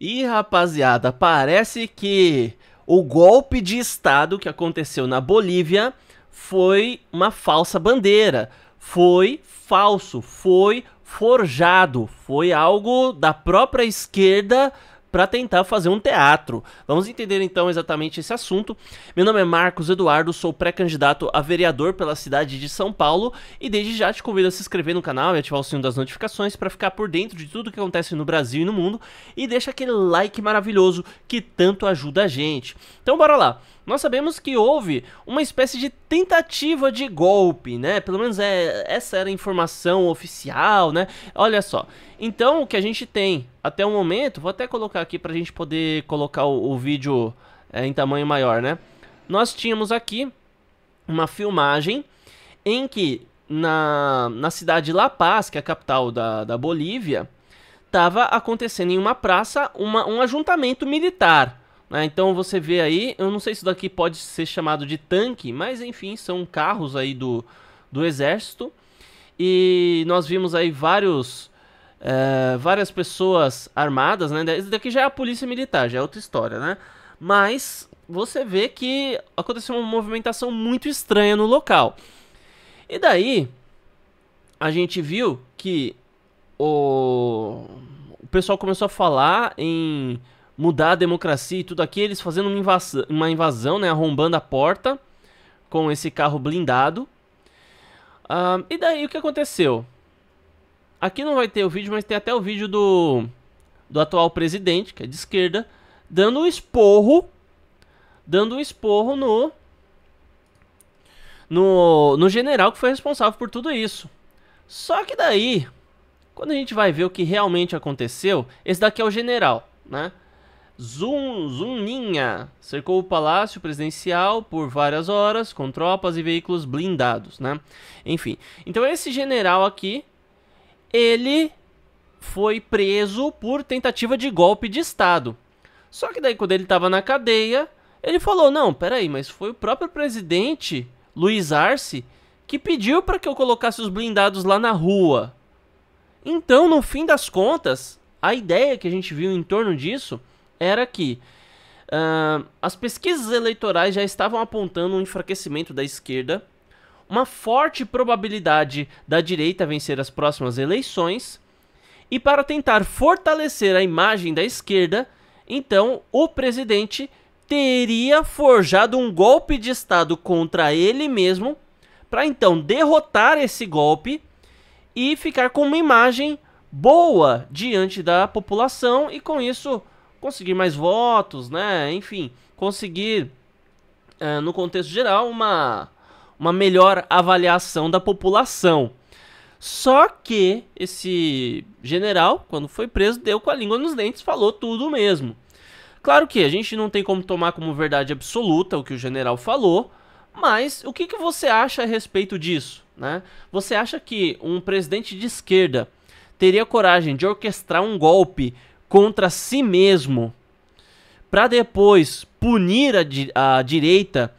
E rapaziada, parece que o golpe de Estado que aconteceu na Bolívia foi uma falsa bandeira. Foi falso, foi forjado, foi algo da própria esquerda para tentar fazer um teatro. Vamos entender então exatamente esse assunto. Meu nome é Marcos Eduardo, sou pré-candidato a vereador pela cidade de São Paulo e desde já te convido a se inscrever no canal e ativar o sininho das notificações para ficar por dentro de tudo que acontece no Brasil e no mundo e deixa aquele like maravilhoso que tanto ajuda a gente. Então bora lá nós sabemos que houve uma espécie de tentativa de golpe, né? Pelo menos é, essa era a informação oficial, né? Olha só. Então, o que a gente tem até o momento, vou até colocar aqui para a gente poder colocar o, o vídeo é, em tamanho maior, né? Nós tínhamos aqui uma filmagem em que na, na cidade de La Paz, que é a capital da, da Bolívia, estava acontecendo em uma praça uma, um ajuntamento militar. Né? então você vê aí, eu não sei se isso daqui pode ser chamado de tanque, mas enfim, são carros aí do, do exército. E nós vimos aí vários, é, várias pessoas armadas, né? Isso daqui já é a polícia militar, já é outra história, né? Mas você vê que aconteceu uma movimentação muito estranha no local. E daí, a gente viu que o, o pessoal começou a falar em mudar a democracia e tudo aqui, eles fazendo uma invasão, uma invasão né, arrombando a porta com esse carro blindado. Uh, e daí o que aconteceu? Aqui não vai ter o vídeo, mas tem até o vídeo do, do atual presidente, que é de esquerda, dando um esporro, dando um esporro no, no, no general que foi responsável por tudo isso. Só que daí, quando a gente vai ver o que realmente aconteceu, esse daqui é o general, né? Zun, Zuninha cercou o palácio presidencial por várias horas com tropas e veículos blindados, né? Enfim, então esse general aqui, ele foi preso por tentativa de golpe de estado. Só que daí quando ele estava na cadeia, ele falou: "Não, peraí, mas foi o próprio presidente Luiz Arce que pediu para que eu colocasse os blindados lá na rua". Então, no fim das contas, a ideia que a gente viu em torno disso era que uh, as pesquisas eleitorais já estavam apontando um enfraquecimento da esquerda, uma forte probabilidade da direita vencer as próximas eleições, e para tentar fortalecer a imagem da esquerda, então o presidente teria forjado um golpe de Estado contra ele mesmo, para então derrotar esse golpe e ficar com uma imagem boa diante da população e com isso conseguir mais votos, né? Enfim, conseguir, é, no contexto geral, uma, uma melhor avaliação da população. Só que esse general, quando foi preso, deu com a língua nos dentes, falou tudo mesmo. Claro que a gente não tem como tomar como verdade absoluta o que o general falou, mas o que, que você acha a respeito disso? Né? Você acha que um presidente de esquerda teria coragem de orquestrar um golpe contra si mesmo para depois punir a, di a direita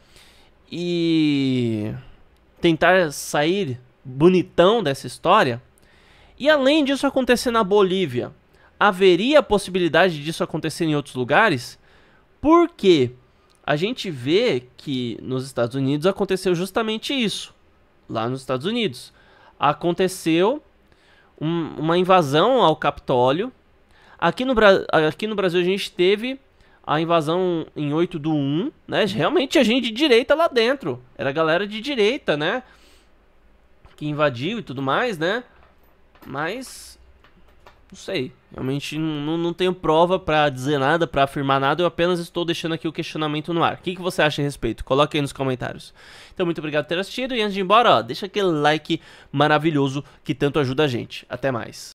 e tentar sair bonitão dessa história. E além disso acontecer na Bolívia, haveria a possibilidade disso acontecer em outros lugares? Porque a gente vê que nos Estados Unidos aconteceu justamente isso. Lá nos Estados Unidos aconteceu um, uma invasão ao Capitólio Aqui no, aqui no Brasil a gente teve a invasão em 8 do 1, né? Realmente a gente de direita lá dentro. Era a galera de direita, né? Que invadiu e tudo mais, né? Mas. Não sei. Realmente não, não tenho prova para dizer nada, para afirmar nada. Eu apenas estou deixando aqui o questionamento no ar. O que, que você acha a respeito? Coloque aí nos comentários. Então, muito obrigado por ter assistido. E antes de ir embora, ó, deixa aquele like maravilhoso que tanto ajuda a gente. Até mais.